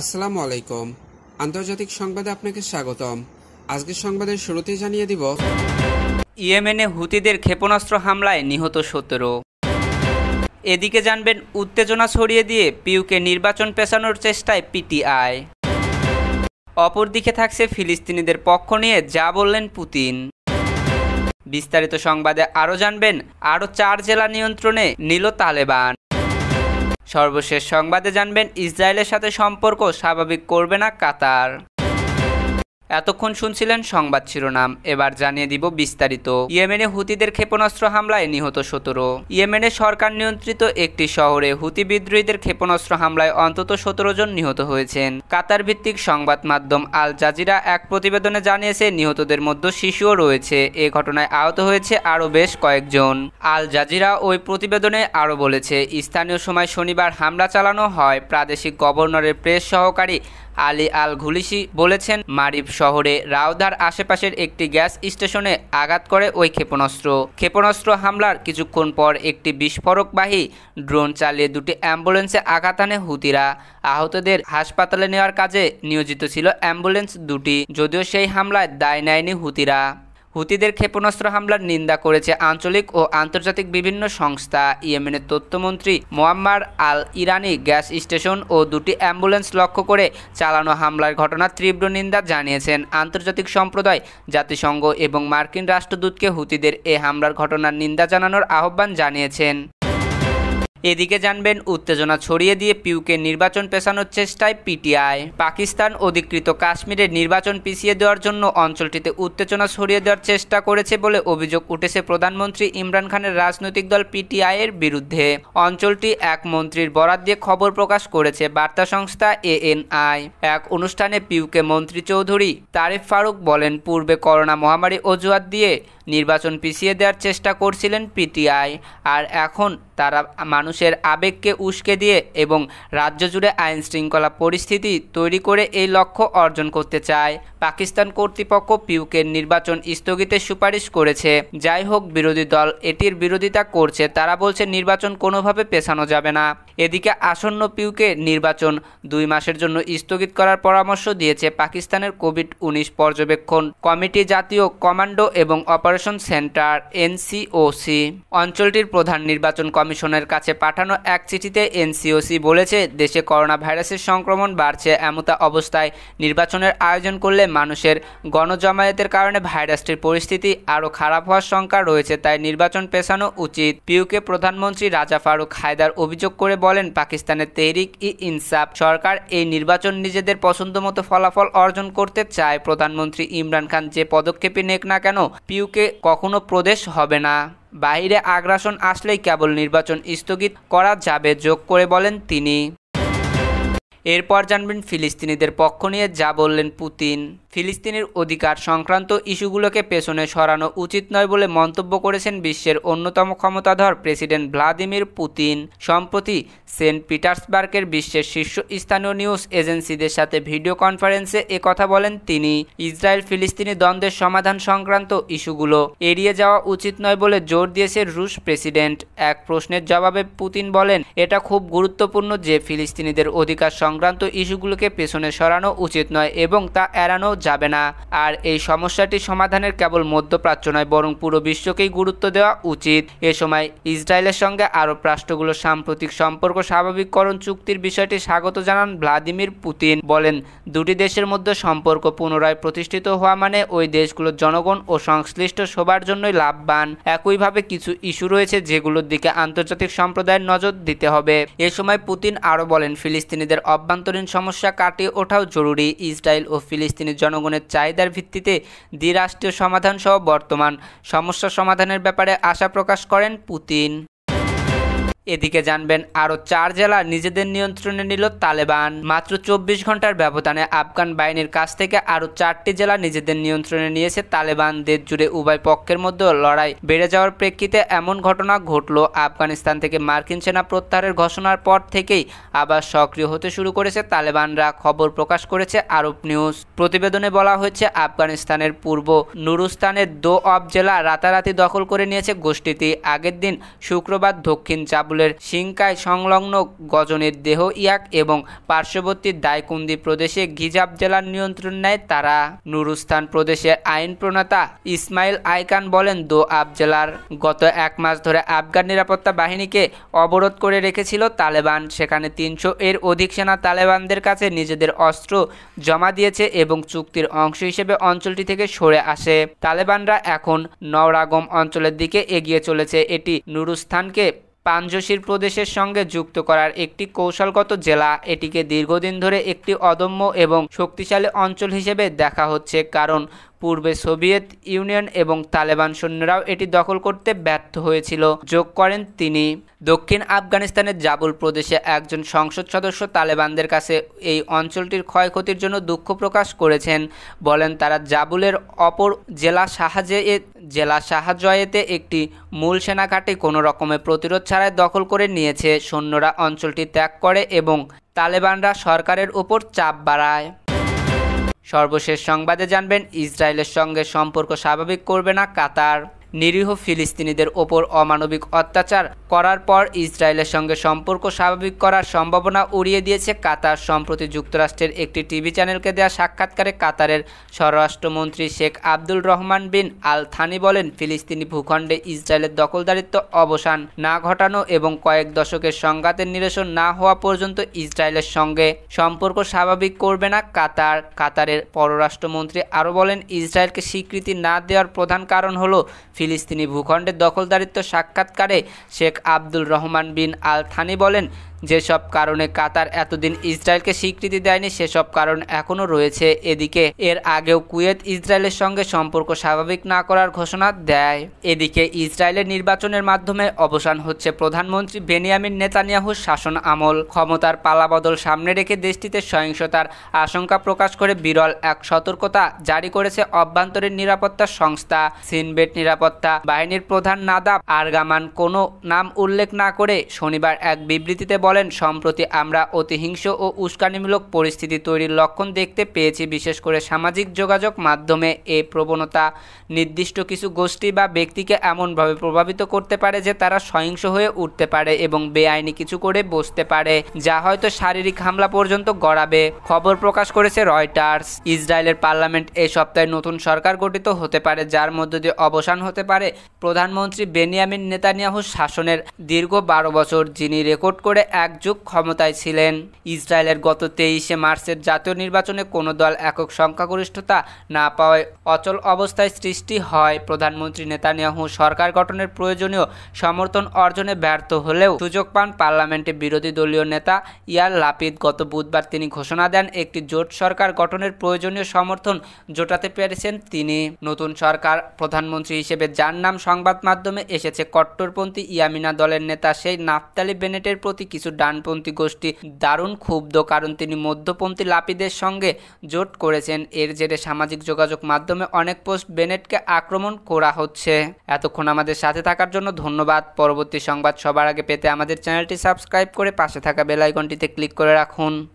আসসালামু আলাইকুম আন্তর্জাতিক সংবাদে আপনাকে স্বাগতম আজকের সংবাদের শুরুতে জানিয়ে দিব ইয়েমেনে হুতিদের ক্ষেপণাস্ত্র হামলায় নিহত সতেরো এদিকে জানবেন উত্তেজনা ছড়িয়ে দিয়ে পিউকে নির্বাচন পেছানোর চেষ্টায় পিটিআই অপরদিকে থাকছে ফিলিস্তিনিদের পক্ষ নিয়ে যা বললেন পুতিন বিস্তারিত সংবাদে আরও জানবেন আরও চার জেলা নিয়ন্ত্রণে নিল তালেবান সর্বশেষ সংবাদে জানবেন ইসরায়েলের সাথে সম্পর্ক স্বাভাবিক করবে না কাতার এতক্ষণ শুনছিলেন সংবাদ শিরোনাম এবার জানিয়ে দিব বিস্তারিত ইয়েমেনে হুতিদের ক্ষেপণাস্ত্র হামলায় নিহত সতেরো ইয়েমেনে সরকার নিয়ন্ত্রিত একটি শহরে হুতি বিদ্রোহীদের ক্ষেপণাস্ত্র হামলায় অন্তত সতেরো জন নিহত হয়েছেন কাতার ভিত্তিক সংবাদ মাধ্যম আল জাজিরা এক প্রতিবেদনে জানিয়েছে নিহতদের মধ্যে শিশুও রয়েছে এ ঘটনায় আহত হয়েছে আরও বেশ কয়েকজন আল জাজিরা ওই প্রতিবেদনে আরও বলেছে স্থানীয় সময় শনিবার হামলা চালানো হয় প্রাদেশিক গভর্নরের প্রেস সহকারী আলী আল ঘুলিসি বলেছেন মারিফ শহরে রাওদার আশেপাশের একটি গ্যাস স্টেশনে আঘাত করে ওই ক্ষেপণাস্ত্র ক্ষেপণাস্ত্র হামলার কিছুক্ষণ পর একটি বিস্ফোরকবাহী ড্রোন চালিয়ে দুটি অ্যাম্বুলেন্সে আঘাত আনে হুতিরা আহতদের হাসপাতালে নেওয়ার কাজে নিয়োজিত ছিল অ্যাম্বুলেন্স দুটি যদিও সেই হামলায় দায় নেয়নি হুতিরা হুতিদের ক্ষেপণাস্ত্র হামলার নিন্দা করেছে আঞ্চলিক ও আন্তর্জাতিক বিভিন্ন সংস্থা ইয়েমেনের তথ্যমন্ত্রী Moammar al Eryani gas station ও দুটি অ্যাম্বুলেন্স লক্ষ্য করে চালানো হামলার ঘটনার তীব্র নিন্দা জানিয়েছেন আন্তর্জাতিক সম্প্রদায় জাতিসংঘ এবং মার্কিন রাষ্ট্রদূতকে হুতিদের এ হামলার ঘটনার নিন্দা জানানোর আহ্বান জানিয়েছেন এদিকে জানবেন উত্তেজনা ছড়িয়ে দিয়ে পিউকে নির্বাচন পেছানোর চেষ্টায় পিটিআই পাকিস্তান অধিকৃত কাশ্মীরের নির্বাচন পিছিয়ে দেওয়ার জন্য অঞ্চলটিতে উত্তেজনা ছড়িয়ে দেওয়ার চেষ্টা করেছে বলে অভিযোগ উঠেছে প্রধানমন্ত্রী ইমরান খানের রাজনৈতিক দল পিটিআই এর বিরুদ্ধে অঞ্চলটি এক মন্ত্রীর বরাত দিয়ে খবর প্রকাশ করেছে বার্তা সংস্থা এএনআই এক অনুষ্ঠানে পিউকে মন্ত্রী চৌধুরী তারিফ ফারুক বলেন পূর্বে করোনা মহামারী অজুহাত দিয়ে নির্বাচন পিছিয়ে দেওয়ার চেষ্টা করছিলেন পিটিআই আর এখন তারা মানুষ মানুষের আবেগকে উস্কে দিয়ে এবং রাজ্য জুড়ে আইন শৃঙ্খলা পরিস্থিতি তৈরি করে এই লক্ষ্য অর্জন করতে চায় পাকিস্তান কর্তৃপক্ষ পিউকের নির্বাচন স্থগিতের সুপারিশ করেছে যাই হোক বিরোধী দল এটির বিরোধিতা করছে তারা বলছে নির্বাচন কোনোভাবে পেছানো যাবে না এদিকে আসন্ন পিউকে নির্বাচন দুই মাসের জন্য স্থগিত করার পরামর্শ দিয়েছে পাকিস্তানের কোভিড উনিশ পর্যবেক্ষণ কমিটি জাতীয় কমান্ডো এবং অপারেশন সেন্টার এনসিওসি অঞ্চলটির প্রধান নির্বাচন কমিশনের কাছে পাঠানো এক চিঠিতে এনসিওসি বলেছে দেশে করোনা ভাইরাসের সংক্রমণ বাড়ছে এমতা অবস্থায় নির্বাচনের আয়োজন করলে মানুষের গণজমায়েতের কারণে ভাইরাসটির পরিস্থিতি আরও খারাপ হওয়ার শঙ্কা রয়েছে তাই নির্বাচন পেছানো উচিত পিউকে প্রধানমন্ত্রী রাজা ফারুক হায়দার অভিযোগ করে বলেন পাকিস্তানের তেহরিক ই ইনসাফ সরকার এই নির্বাচন নিজেদের পছন্দ মতো ফলাফল অর্জন করতে চায় প্রধানমন্ত্রী ইমরান খান যে পদক্ষেপে নেক না কেন পিউকে কখনো প্রদেশ হবে না বাইরে আগ্রাসন আসলেই কেবল নির্বাচন স্থগিত করা যাবে যোগ করে বলেন তিনি এরপর জানবেন ফিলিস্তিনিদের পক্ষ নিয়ে যা বললেন পুতিন ফিলিস্তিনের অধিকার সংক্রান্ত ইস্যুগুলোকে পেছনে সরানো উচিত নয় বলে মন্তব্য করেছেন বিশ্বের অন্যতম ক্ষমতাধর প্রেসিডেন্ট ভ্লাদিমির পুতিন সম্প্রতি সেন্ট পিটার্সবার্গের বিশ্বের শীর্ষস্থানীয় নিউজ এজেন্সিদের সাথে ভিডিও কনফারেন্সে কথা বলেন তিনি ইসরায়েল ফিলিস্তিনি দ্বন্দ্বের সমাধান সংক্রান্ত ইস্যুগুলো এড়িয়ে যাওয়া উচিত নয় বলে জোর দিয়েছে রুশ প্রেসিডেন্ট এক প্রশ্নের জবাবে পুতিন বলেন এটা খুব গুরুত্বপূর্ণ যে ফিলিস্তিনিদের অধিকার সংক্রান্ত ইস্যুগুলোকে পেছনে সরানো উচিত নয় এবং তা এড়ানো যাবে না আর এই সমস্যাটি সমাধানের কেবল মধ্যপ্রাচ্য নয় বরং পুরো বিশ্বকেই গুরুত্ব দেওয়া উচিত এ সময় ইসরায়েলের সঙ্গে আরব রাষ্ট্রগুলোর সাম্প্রতিক সম্পর্ক স্বাভাবিককরণ চুক্তির বিষয়টি স্বাগত জানান ভ্লাদিমির পুতিন বলেন দুটি দেশের মধ্যে সম্পর্ক পুনরায় প্রতিষ্ঠিত হওয়া মানে ওই দেশগুলোর জনগণ ও সংশ্লিষ্ট সবার জন্যই লাভবান একইভাবে কিছু ইস্যু রয়েছে যেগুলোর দিকে আন্তর্জাতিক সম্প্রদায়ের নজর দিতে হবে এ সময় পুতিন আরও বলেন ফিলিস্তিনিদের অব অভ্যন্তরীণ সমস্যা কাটিয়ে ওঠাও জরুরি ইসরায়েল ও ফিলিস্তিনি জনগণের চাহিদার ভিত্তিতে দ্বিরাষ্ট্রীয় সমাধানসহ বর্তমান সমস্যা সমাধানের ব্যাপারে আশা প্রকাশ করেন পুতিন এদিকে জানবেন আরও চার জেলা নিজেদের নিয়ন্ত্রণে নিল তালেবান মাত্র চব্বিশ ঘন্টার ব্যবধানে আফগান বাহিনীর কাছ থেকে আরও চারটি জেলা নিজেদের নিয়ন্ত্রণে নিয়েছে তালেবান দেশ জুড়ে উভয় পক্ষের মধ্যে লড়াই বেড়ে যাওয়ার প্রেক্ষিতে এমন ঘটনা ঘটল আফগানিস্তান থেকে মার্কিন সেনা প্রত্যাহারের ঘোষণার পর থেকেই আবার সক্রিয় হতে শুরু করেছে তালেবানরা খবর প্রকাশ করেছে আরব নিউজ প্রতিবেদনে বলা হয়েছে আফগানিস্তানের পূর্ব নুরুস্তানের দো অব জেলা রাতারাতি দখল করে নিয়েছে গোষ্ঠীটি আগের দিন শুক্রবার দক্ষিণ চাবুল উপকূলের সিংকায় সংলগ্ন গজনের দেহ ইয়াক এবং পার্শ্ববর্তী দায়কুন্দি প্রদেশে গিজাব জেলার নিয়ন্ত্রণ নেয় তারা নুরুস্থান প্রদেশের আইন প্রণেতা ইসমাইল আইকান বলেন দো আব জেলার গত এক মাস ধরে আফগান নিরাপত্তা বাহিনীকে অবরোধ করে রেখেছিল তালেবান সেখানে তিনশো এর অধিক সেনা তালেবানদের কাছে নিজেদের অস্ত্র জমা দিয়েছে এবং চুক্তির অংশ হিসেবে অঞ্চলটি থেকে সরে আসে তালেবানরা এখন নওরাগম অঞ্চলের দিকে এগিয়ে চলেছে এটি নুরুস্থানকে পাঞ্জশির প্রদেশের সঙ্গে যুক্ত করার একটি কৌশলগত জেলা এটিকে দীর্ঘদিন ধরে একটি অদম্য এবং শক্তিশালী অঞ্চল হিসেবে দেখা হচ্ছে কারণ পূর্বে সোভিয়েত ইউনিয়ন এবং তালেবান সৈন্যরাও এটি দখল করতে ব্যর্থ হয়েছিল যোগ করেন তিনি দক্ষিণ আফগানিস্তানের জাবুল প্রদেশে একজন সংসদ সদস্য তালেবানদের কাছে এই অঞ্চলটির ক্ষয়ক্ষতির জন্য দুঃখ প্রকাশ করেছেন বলেন তারা জাবুলের অপর জেলা সাহায্যে জেলা সাহায্যয়েতে একটি মূল সেনা ঘাঁটি কোনো রকমের প্রতিরোধ ছাড়াই দখল করে নিয়েছে সৈন্যরা অঞ্চলটি ত্যাগ করে এবং তালেবানরা সরকারের উপর চাপ বাড়ায় সর্বশেষ সংবাদে জানবেন ইসরায়েলের সঙ্গে সম্পর্ক স্বাভাবিক করবে না কাতার নিরীহ ফিলিস্তিনিদের ওপর অমানবিক অত্যাচার করার পর ইসরায়েলের সঙ্গে সম্পর্ক স্বাভাবিক করার সম্ভাবনা উড়িয়ে দিয়েছে কাতার সম্প্রতি যুক্তরাষ্ট্রের একটি টিভি চ্যানেলকে দেওয়া সাক্ষাৎকারে কাতারের স্বরাষ্ট্রমন্ত্রী Sheikh Abdul Rahman bin al Thani বলেন ফিলিস্তিনি ভূখণ্ডে ইসরায়েলের দখলদারিত্ব অবসান না ঘটানো এবং কয়েক দশকের সংঘাতের নিরসন না হওয়া পর্যন্ত ইসরায়েলের সঙ্গে সম্পর্ক স্বাভাবিক করবে না কাতার কাতারের পররাষ্ট্রমন্ত্রী আরও বলেন ইসরায়েলকে স্বীকৃতি না দেওয়ার প্রধান কারণ হলো ফিলিস্তিনি ভূখণ্ডের দখলদারিত্ব সাক্ষাৎকারে Sheikh Abdul Rahman bin al Thani বলেন যেসব কারণে কাতার এতদিন ইসরায়েলকে স্বীকৃতি দেয়নি সেসব কারণ এখনও রয়েছে এদিকে এর আগেও কুয়েত ইসরায়েলের সঙ্গে সম্পর্ক স্বাভাবিক না করার ঘোষণা দেয় এদিকে ইসরায়েলের নির্বাচনের মাধ্যমে অবসান হচ্ছে প্রধানমন্ত্রী বেনিয়ামিন নেতানিয়াহুর শাসন আমল ক্ষমতার পালাবদল সামনে রেখে দেশটিতে সহিংসতার আশঙ্কা প্রকাশ করে বিরল এক সতর্কতা জারি করেছে অভ্যন্তরীণ নিরাপত্তা সংস্থা সিনবেট নিরাপত্তা বাহিনীর প্রধান নাদাব আরগামান কোনো নাম উল্লেখ না করে শনিবার এক বিবৃতিতে বলে বলেন সম্প্রতি আমরা অতিহিংস ও উস্কানিমূলক পরিস্থিতি তৈরির লক্ষণ দেখতে পেয়েছি বিশেষ করে সামাজিক যোগাযোগ মাধ্যমে এই প্রবণতা নির্দিষ্ট কিছু গোষ্ঠী বা ব্যক্তিকে এমনভাবে প্রভাবিত করতে পারে যে তারা সহিংস হয়ে উঠতে পারে এবং বেআইনি কিছু করে বসতে পারে যা হয়তো শারীরিক হামলা পর্যন্ত গড়াবে খবর প্রকাশ করেছে রয়টার্স ইসরায়েলের পার্লামেন্ট এই সপ্তাহে নতুন সরকার গঠিত হতে পারে যার মধ্য দিয়ে অবসান হতে পারে প্রধানমন্ত্রী বেনিয়ামিন নেতানিয়াহুর শাসনের দীর্ঘ বারো বছর যিনি রেকর্ড করে যুগ ক্ষমতায় ছিলেন ইসরায়েলের গত তেইশে মার্চের জাতীয় নির্বাচনে কোনো দল একক সংখ্যাগরিষ্ঠতা না পাওয়ায় অচল অবস্থায় সৃষ্টি হয় প্রধানমন্ত্রী নেতানিয়াহু সরকার গঠনের প্রয়োজনীয় সমর্থন অর্জনে ব্যর্থ হলেও সুযোগ পান পার্লামেন্টে বিরোধী দলীয় নেতা ইয়ার লাপিদ গত বুধবার তিনি ঘোষণা দেন একটি জোট সরকার গঠনের প্রয়োজনীয় সমর্থন জোটাতে পেরেছেন তিনি নতুন সরকার প্রধানমন্ত্রী হিসেবে যার নাম সংবাদ মাধ্যমে এসেছে কট্টরপন্থী ইয়ামিনা দলের নেতা সেই নাফতালি বেনেটের প্রতি কিছু কিছু ডানপন্থী গোষ্ঠী দারুণ ক্ষুব্ধ কারণ তিনি মধ্যপন্থী লাপিদের সঙ্গে জোট করেছেন এর জেরে সামাজিক যোগাযোগ মাধ্যমে অনেক পোস্ট বেনেটকে আক্রমণ করা হচ্ছে এতক্ষণ আমাদের সাথে থাকার জন্য ধন্যবাদ পরবর্তী সংবাদ সবার আগে পেতে আমাদের চ্যানেলটি সাবস্ক্রাইব করে পাশে থাকা বেলাইকনটিতে ক্লিক করে রাখুন